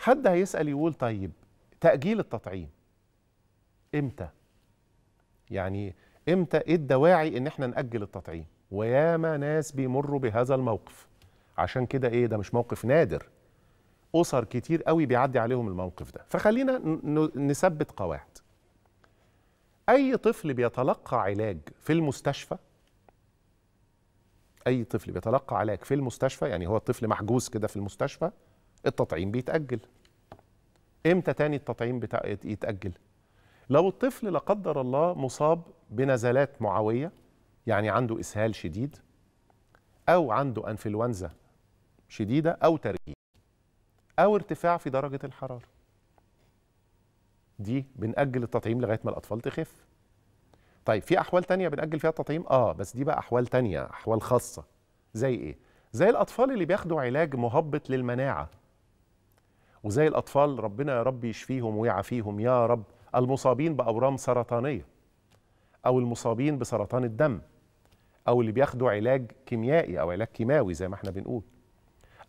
حد هيسأل يقول طيب تأجيل التطعيم امتى يعني امتى ايه الدواعي ان احنا نأجل التطعيم وياما ناس بيمروا بهذا الموقف عشان كده ايه ده مش موقف نادر أسر كتير قوي بيعدي عليهم الموقف ده فخلينا نثبت قواعد أي طفل بيتلقى علاج في المستشفى أي طفل بيتلقى علاج في المستشفى يعني هو الطفل محجوز كده في المستشفى التطعيم بيتأجل امتى تاني التطعيم يتأجل لو الطفل لا قدر الله مصاب بنزلات معوية يعني عنده إسهال شديد أو عنده أنفلونزا شديدة أو ترجيع أو ارتفاع في درجة الحرارة دي بنأجل التطعيم لغاية ما الأطفال تخف طيب في أحوال تانية بنأجل فيها التطعيم آه بس دي بقى أحوال تانية أحوال خاصة زي إيه؟ زي الأطفال اللي بياخدوا علاج مهبط للمناعة وزي الأطفال ربنا يا رب يشفيهم ويعافيهم يا رب المصابين بأورام سرطانية أو المصابين بسرطان الدم أو اللي بياخدوا علاج كيميائي أو علاج كيماوي زي ما احنا بنقول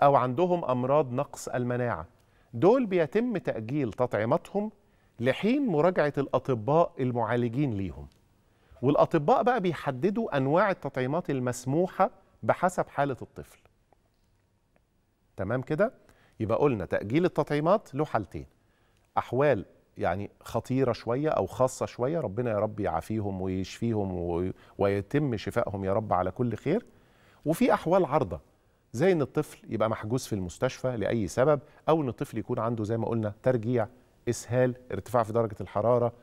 أو عندهم أمراض نقص المناعة دول بيتم تأجيل تطعيماتهم لحين مراجعة الأطباء المعالجين ليهم والأطباء بقى بيحددوا أنواع التطعيمات المسموحة بحسب حالة الطفل تمام كده؟ يبقى قلنا تأجيل التطعيمات له حالتين أحوال يعني خطيرة شوية أو خاصة شوية ربنا يا رب يعافيهم ويشفيهم ويتم شفائهم يا رب على كل خير وفي أحوال عرضة زي إن الطفل يبقى محجوز في المستشفى لأي سبب أو إن الطفل يكون عنده زي ما قلنا ترجيع إسهال ارتفاع في درجة الحرارة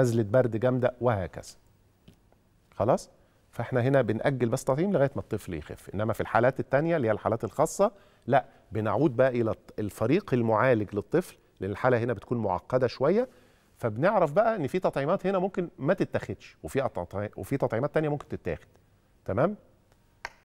نزلة برد جامدة وهكذا خلاص؟ فاحنا هنا بنأجل بس تطعيم لغايه ما الطفل يخف انما في الحالات الثانيه اللي هي الحالات الخاصه لا بنعود بقى الى الفريق المعالج للطفل لان الحاله هنا بتكون معقده شويه فبنعرف بقى ان في تطعيمات هنا ممكن ما تتاخدش وفي وفي تطعيمات ثانيه ممكن تتاخد تمام